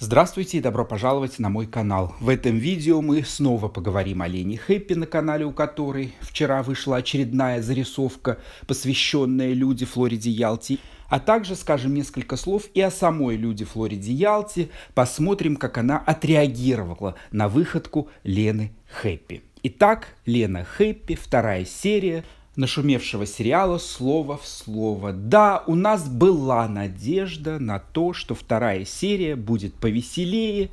Здравствуйте и добро пожаловать на мой канал. В этом видео мы снова поговорим о Лене Хэппи, на канале у которой вчера вышла очередная зарисовка, посвященная люди Флориде Ялти. А также скажем несколько слов и о самой люди Флориде Ялти. Посмотрим, как она отреагировала на выходку Лены Хэппи. Итак, Лена Хэппи, вторая серия – нашумевшего сериала слово в слово. Да, у нас была надежда на то, что вторая серия будет повеселее,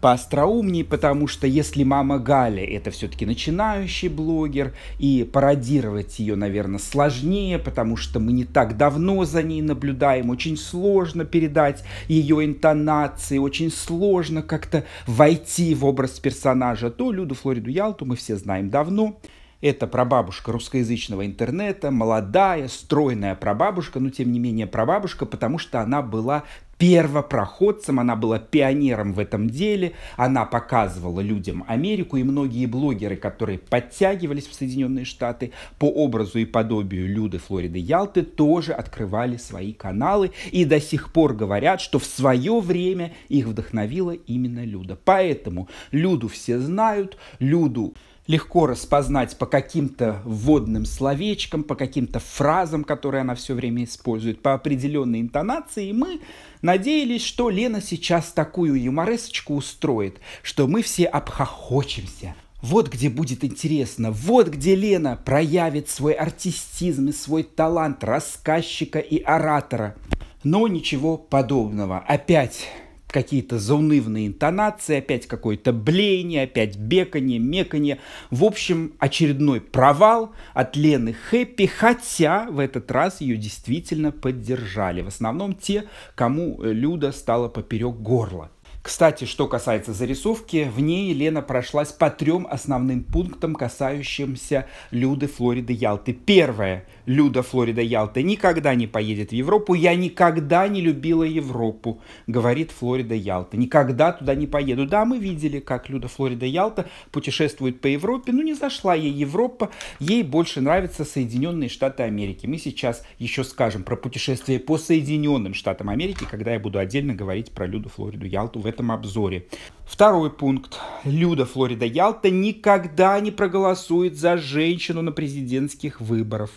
поостроумнее, потому что если мама Галя это все-таки начинающий блогер, и пародировать ее, наверное, сложнее, потому что мы не так давно за ней наблюдаем, очень сложно передать ее интонации, очень сложно как-то войти в образ персонажа, то Люду Флориду Ялту мы все знаем давно, это прабабушка русскоязычного интернета, молодая, стройная прабабушка, но тем не менее прабабушка, потому что она была первопроходцем, она была пионером в этом деле, она показывала людям Америку, и многие блогеры, которые подтягивались в Соединенные Штаты по образу и подобию Люды Флориды Ялты, тоже открывали свои каналы и до сих пор говорят, что в свое время их вдохновила именно Люда. Поэтому Люду все знают, Люду легко распознать по каким-то вводным словечкам, по каким-то фразам, которые она все время использует, по определенной интонации. И мы надеялись, что Лена сейчас такую юморесочку устроит, что мы все обхохочемся. Вот где будет интересно, вот где Лена проявит свой артистизм и свой талант рассказчика и оратора. Но ничего подобного. Опять какие-то заунывные интонации, опять какое-то блеяние, опять беканье, меканье. В общем, очередной провал от Лены Хэппи, хотя в этот раз ее действительно поддержали. В основном те, кому э, Люда стала поперек горла. Кстати, что касается зарисовки, в ней Елена прошлась по трем основным пунктам, касающимся Люды, Флориды, Ялты. Первое. Люда, Флорида, Ялта никогда не поедет в Европу. Я никогда не любила Европу, говорит Флорида, Ялта. Никогда туда не поеду. Да, мы видели, как Люда, Флорида, Ялта путешествует по Европе, но не зашла ей Европа. Ей больше нравятся Соединенные Штаты Америки. Мы сейчас еще скажем про путешествие по Соединенным Штатам Америки, когда я буду отдельно говорить про Люду, Флориду, Ялту в этом этом обзоре. Второй пункт. Люда Флорида Ялта никогда не проголосует за женщину на президентских выборах.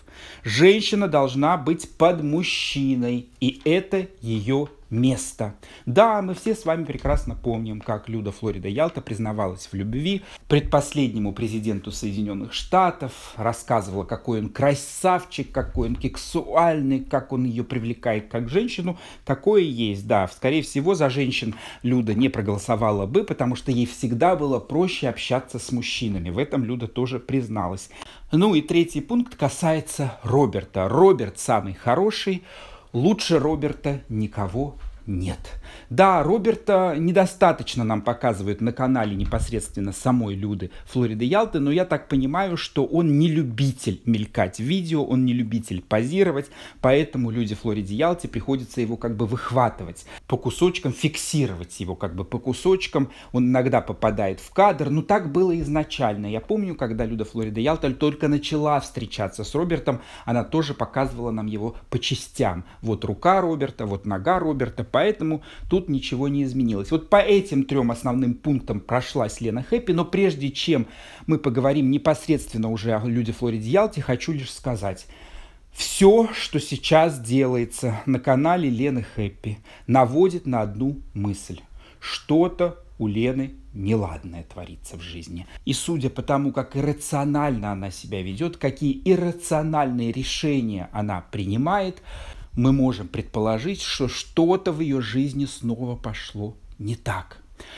Женщина должна быть под мужчиной, и это ее место. Да, мы все с вами прекрасно помним, как Люда Флорида Ялта признавалась в любви предпоследнему президенту Соединенных Штатов, рассказывала, какой он красавчик, какой он кексуальный, как он ее привлекает как женщину. Такое есть, да. Скорее всего, за женщин Люда не проголосовала бы, потому что ей всегда было проще общаться с мужчинами. В этом Люда тоже призналась. Ну и третий пункт касается Роберта. Роберт самый хороший, лучше Роберта никого нет. Да, Роберта недостаточно нам показывают на канале непосредственно самой Люды Флориды Ялты, но я так понимаю, что он не любитель мелькать в видео, он не любитель позировать, поэтому Люди Флориде Ялте приходится его как бы выхватывать по кусочкам, фиксировать его как бы по кусочкам, он иногда попадает в кадр, но ну, так было изначально. Я помню, когда Люда Флорида Ялта только начала встречаться с Робертом, она тоже показывала нам его по частям. Вот рука Роберта, вот нога Роберта, поэтому тут ничего не изменилось. Вот по этим трем основным пунктам прошлась Лена Хэппи, но прежде чем мы поговорим непосредственно уже о «Люди Флориде Ялте», хочу лишь сказать, все, что сейчас делается на канале Лены Хэппи, наводит на одну мысль. Что-то у Лены неладное творится в жизни. И судя по тому, как иррационально она себя ведет, какие иррациональные решения она принимает, мы можем предположить, что что-то в ее жизни снова пошло не так.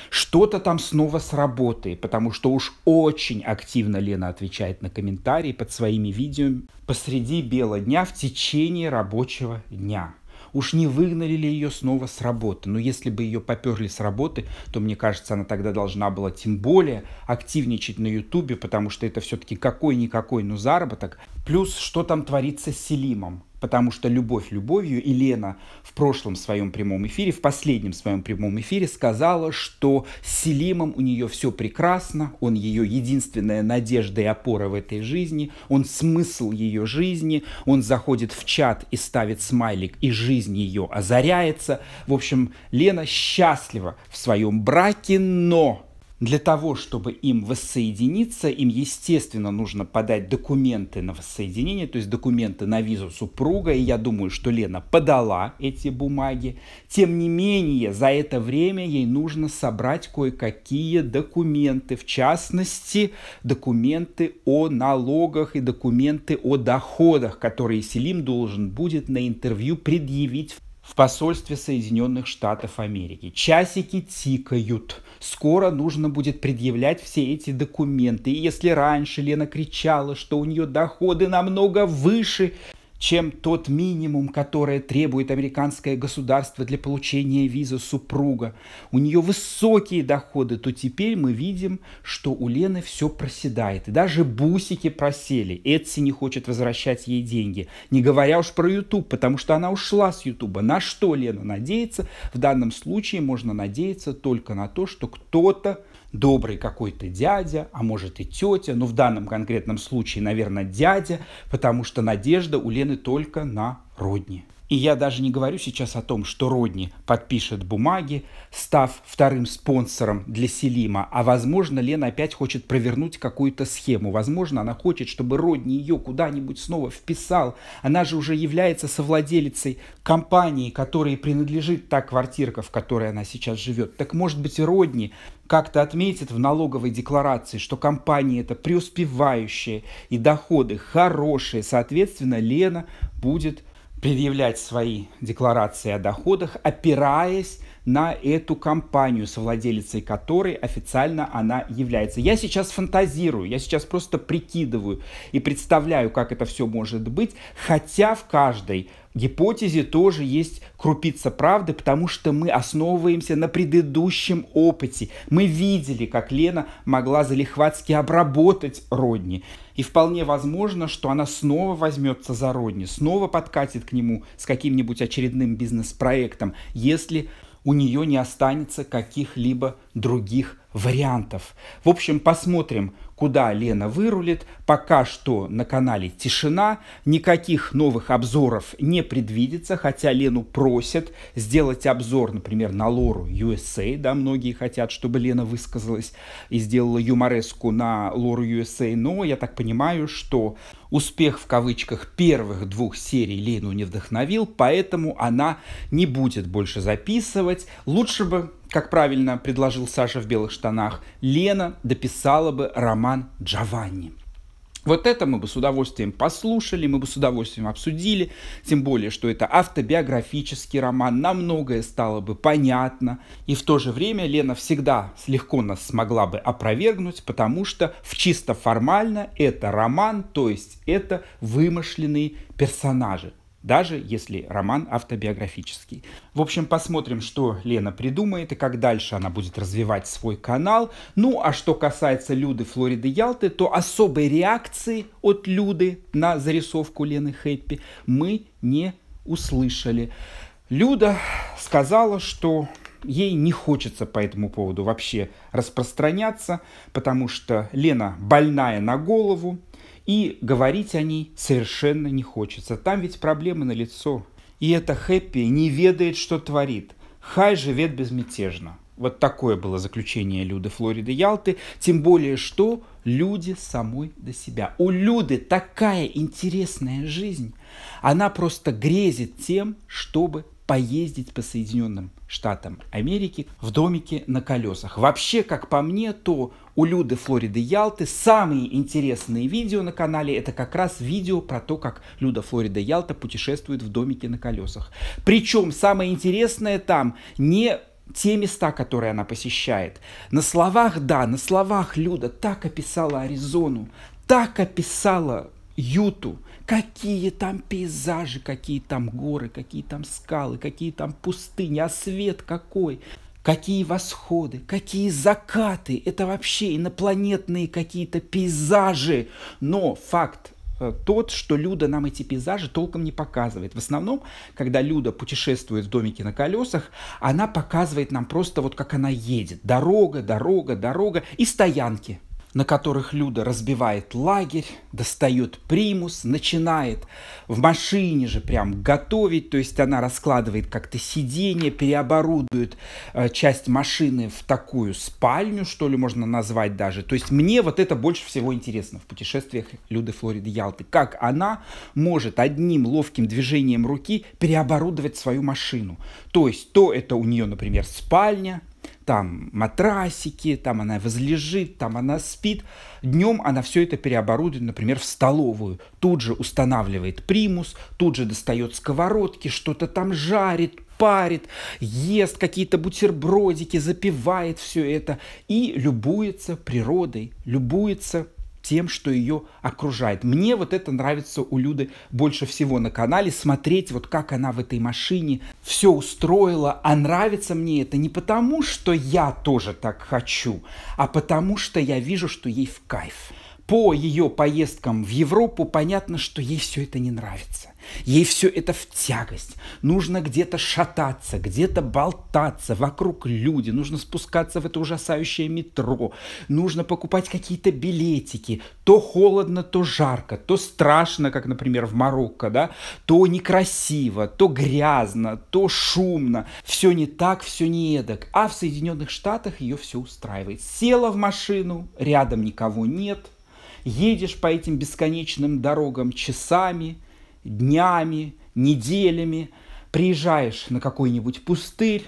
Что-то там снова с работы, потому что уж очень активно Лена отвечает на комментарии под своими видео посреди бела дня в течение рабочего дня. Уж не выгнали ли ее снова с работы? Но ну, если бы ее поперли с работы, то, мне кажется, она тогда должна была тем более активничать на Ютубе, потому что это все-таки какой-никакой, но ну, заработок. Плюс, что там творится с Селимом? потому что «Любовь любовью» Елена в прошлом своем прямом эфире, в последнем своем прямом эфире сказала, что с Селимом у нее все прекрасно, он ее единственная надежда и опора в этой жизни, он смысл ее жизни, он заходит в чат и ставит смайлик, и жизнь ее озаряется. В общем, Лена счастлива в своем браке, но для того, чтобы им воссоединиться, им, естественно, нужно подать документы на воссоединение, то есть документы на визу супруга, и я думаю, что Лена подала эти бумаги. Тем не менее, за это время ей нужно собрать кое-какие документы, в частности, документы о налогах и документы о доходах, которые Селим должен будет на интервью предъявить в в посольстве Соединенных Штатов Америки. Часики тикают. Скоро нужно будет предъявлять все эти документы. И если раньше Лена кричала, что у нее доходы намного выше, чем тот минимум, который требует американское государство для получения визы супруга. У нее высокие доходы, то теперь мы видим, что у Лены все проседает. И даже бусики просели. Эдси не хочет возвращать ей деньги. Не говоря уж про YouTube, потому что она ушла с YouTube. На что Лена надеется? В данном случае можно надеяться только на то, что кто-то добрый какой-то дядя, а может и тетя, но ну, в данном конкретном случае, наверное, дядя, потому что надежда у Лены только на родни. И я даже не говорю сейчас о том, что Родни подпишет бумаги, став вторым спонсором для Селима, а возможно Лена опять хочет провернуть какую-то схему. Возможно, она хочет, чтобы Родни ее куда-нибудь снова вписал. Она же уже является совладелицей компании, которой принадлежит та квартирка, в которой она сейчас живет. Так может быть Родни как-то отметит в налоговой декларации, что компания это преуспевающая и доходы хорошие, соответственно, Лена будет предъявлять свои декларации о доходах, опираясь на эту компанию, совладелицей которой официально она является. Я сейчас фантазирую, я сейчас просто прикидываю и представляю, как это все может быть, хотя в каждой гипотезе тоже есть крупица правды, потому что мы основываемся на предыдущем опыте. Мы видели, как Лена могла залихватски обработать Родни. И вполне возможно, что она снова возьмется за Родни, снова подкатит к нему с каким-нибудь очередным бизнес-проектом, если у нее не останется каких-либо других вариантов. В общем, посмотрим, куда Лена вырулит. Пока что на канале тишина, никаких новых обзоров не предвидится, хотя Лену просят сделать обзор, например, на Лору USA, да, многие хотят, чтобы Лена высказалась и сделала юмореску на Лору USA, но я так понимаю, что успех в кавычках первых двух серий Лену не вдохновил, поэтому она не будет больше записывать. Лучше бы как правильно предложил Саша в белых штанах, Лена дописала бы роман Джованни. Вот это мы бы с удовольствием послушали, мы бы с удовольствием обсудили, тем более, что это автобиографический роман, нам многое стало бы понятно. И в то же время Лена всегда легко нас смогла бы опровергнуть, потому что в чисто формально это роман, то есть это вымышленные персонажи даже если роман автобиографический. В общем, посмотрим, что Лена придумает и как дальше она будет развивать свой канал. Ну, а что касается Люды Флориды Ялты, то особой реакции от Люды на зарисовку Лены Хэппи мы не услышали. Люда сказала, что ей не хочется по этому поводу вообще распространяться, потому что Лена больная на голову, и говорить о ней совершенно не хочется. Там ведь проблемы на лицо. И это Хэппи не ведает, что творит. Хай живет безмятежно. Вот такое было заключение Люды Флориды Ялты. Тем более, что люди самой до себя. У Люды такая интересная жизнь. Она просто грезит тем, чтобы поездить по Соединенным Штатам Америки в домике на колесах. Вообще, как по мне, то у Люды Флориды Ялты самые интересные видео на канале это как раз видео про то, как Люда Флорида Ялта путешествует в домике на колесах. Причем самое интересное там не те места, которые она посещает. На словах, да, на словах Люда так описала Аризону, так описала Юту, Какие там пейзажи, какие там горы, какие там скалы, какие там пустыни, а свет какой, какие восходы, какие закаты. Это вообще инопланетные какие-то пейзажи. Но факт э, тот, что Люда нам эти пейзажи толком не показывает. В основном, когда Люда путешествует в домике на колесах, она показывает нам просто вот как она едет. Дорога, дорога, дорога и стоянки на которых Люда разбивает лагерь, достает примус, начинает в машине же прям готовить, то есть она раскладывает как-то сиденье, переоборудует э, часть машины в такую спальню, что ли можно назвать даже. То есть мне вот это больше всего интересно в путешествиях Люды Флориды Ялты, как она может одним ловким движением руки переоборудовать свою машину. То есть то это у нее, например, спальня, там матрасики, там она возлежит, там она спит. Днем она все это переоборудует, например, в столовую. Тут же устанавливает примус, тут же достает сковородки, что-то там жарит, парит, ест какие-то бутербродики, запивает все это и любуется природой, любуется тем, что ее окружает. Мне вот это нравится у Люды больше всего на канале, смотреть вот как она в этой машине все устроила, а нравится мне это не потому, что я тоже так хочу, а потому что я вижу, что ей в кайф по ее поездкам в Европу понятно, что ей все это не нравится. Ей все это в тягость. Нужно где-то шататься, где-то болтаться, вокруг люди. Нужно спускаться в это ужасающее метро. Нужно покупать какие-то билетики. То холодно, то жарко, то страшно, как, например, в Марокко, да? То некрасиво, то грязно, то шумно. Все не так, все не эдак. А в Соединенных Штатах ее все устраивает. Села в машину, рядом никого нет, едешь по этим бесконечным дорогам часами, днями, неделями, приезжаешь на какой-нибудь пустырь,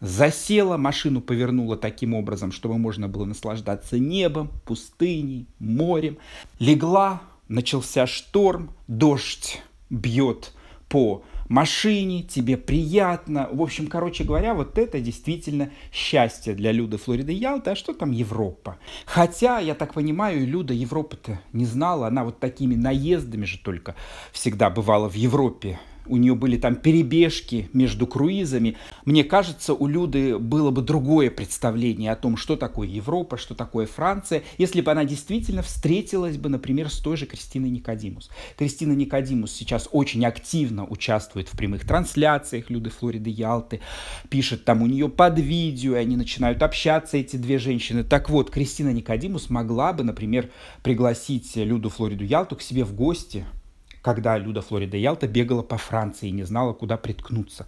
засела, машину повернула таким образом, чтобы можно было наслаждаться небом, пустыней, морем. Легла, начался шторм, дождь бьет по машине, тебе приятно. В общем, короче говоря, вот это действительно счастье для Люды Флориды Ялты, а что там Европа? Хотя, я так понимаю, Люда Европы-то не знала, она вот такими наездами же только всегда бывала в Европе, у нее были там перебежки между круизами. Мне кажется, у Люды было бы другое представление о том, что такое Европа, что такое Франция, если бы она действительно встретилась бы, например, с той же Кристиной Никодимус. Кристина Никодимус сейчас очень активно участвует в прямых трансляциях Люды Флориды Ялты, пишет там у нее под видео, и они начинают общаться, эти две женщины. Так вот, Кристина Никодимус могла бы, например, пригласить Люду Флориду Ялту к себе в гости, когда Люда Флорида Ялта бегала по Франции и не знала, куда приткнуться.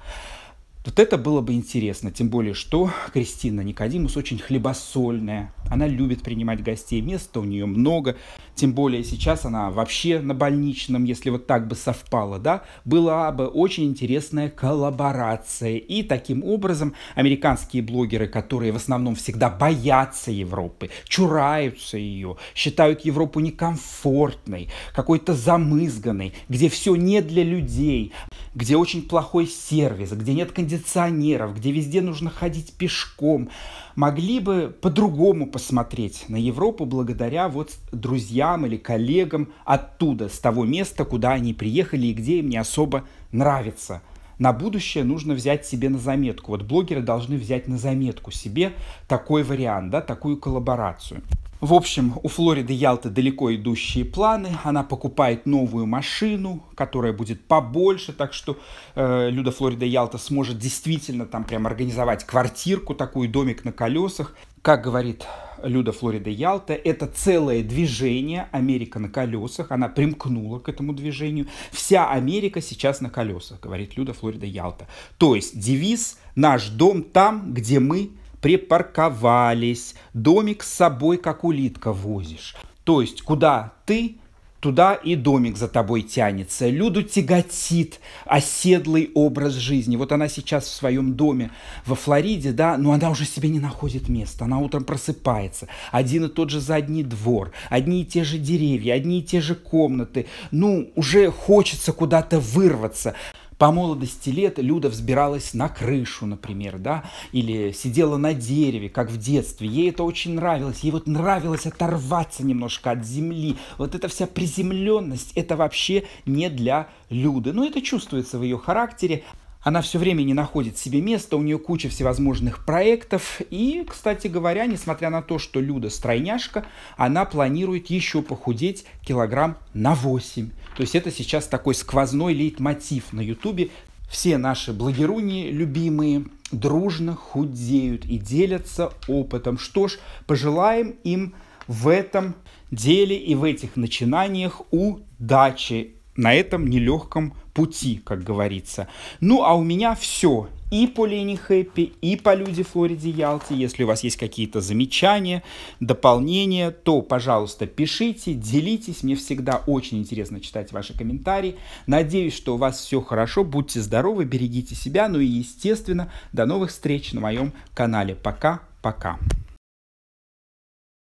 Вот это было бы интересно, тем более, что Кристина Никодимус очень хлебосольная, она любит принимать гостей, места у нее много, тем более сейчас она вообще на больничном, если вот так бы совпало, да, была бы очень интересная коллаборация. И таким образом американские блогеры, которые в основном всегда боятся Европы, чураются ее, считают Европу некомфортной, какой-то замызганной, где все не для людей, где очень плохой сервис, где нет кондиционера, кондиционеров, где везде нужно ходить пешком, могли бы по-другому посмотреть на Европу благодаря вот друзьям или коллегам оттуда, с того места, куда они приехали и где им не особо нравится – на будущее нужно взять себе на заметку. Вот блогеры должны взять на заметку себе такой вариант, да, такую коллаборацию. В общем, у Флориды Ялты далеко идущие планы. Она покупает новую машину, которая будет побольше, так что э, Люда Флорида Ялта сможет действительно там прям организовать квартирку, такую домик на колесах. Как говорит Люда Флорида Ялта, это целое движение Америка на колесах. Она примкнула к этому движению. Вся Америка сейчас на колесах, говорит Люда Флорида Ялта. То есть девиз «Наш дом там, где мы припарковались, домик с собой как улитка возишь. То есть, куда ты, туда и домик за тобой тянется. Люду тяготит оседлый образ жизни. Вот она сейчас в своем доме во Флориде, да, но она уже себе не находит места. Она утром просыпается. Один и тот же задний двор, одни и те же деревья, одни и те же комнаты. Ну, уже хочется куда-то вырваться. По молодости лет Люда взбиралась на крышу, например, да, или сидела на дереве, как в детстве. Ей это очень нравилось. Ей вот нравилось оторваться немножко от земли. Вот эта вся приземленность, это вообще не для Люды. Но ну, это чувствуется в ее характере. Она все время не находит себе места, у нее куча всевозможных проектов. И, кстати говоря, несмотря на то, что Люда стройняшка, она планирует еще похудеть килограмм на 8. То есть это сейчас такой сквозной лейтмотив на Ютубе. Все наши блогеруни любимые дружно худеют и делятся опытом. Что ж, пожелаем им в этом деле и в этих начинаниях удачи на этом нелегком пути, как говорится. Ну, а у меня все. И по Лени Хэппи, и по Люди Флориде Ялте. Если у вас есть какие-то замечания, дополнения, то, пожалуйста, пишите, делитесь. Мне всегда очень интересно читать ваши комментарии. Надеюсь, что у вас все хорошо. Будьте здоровы, берегите себя. Ну и, естественно, до новых встреч на моем канале. Пока-пока.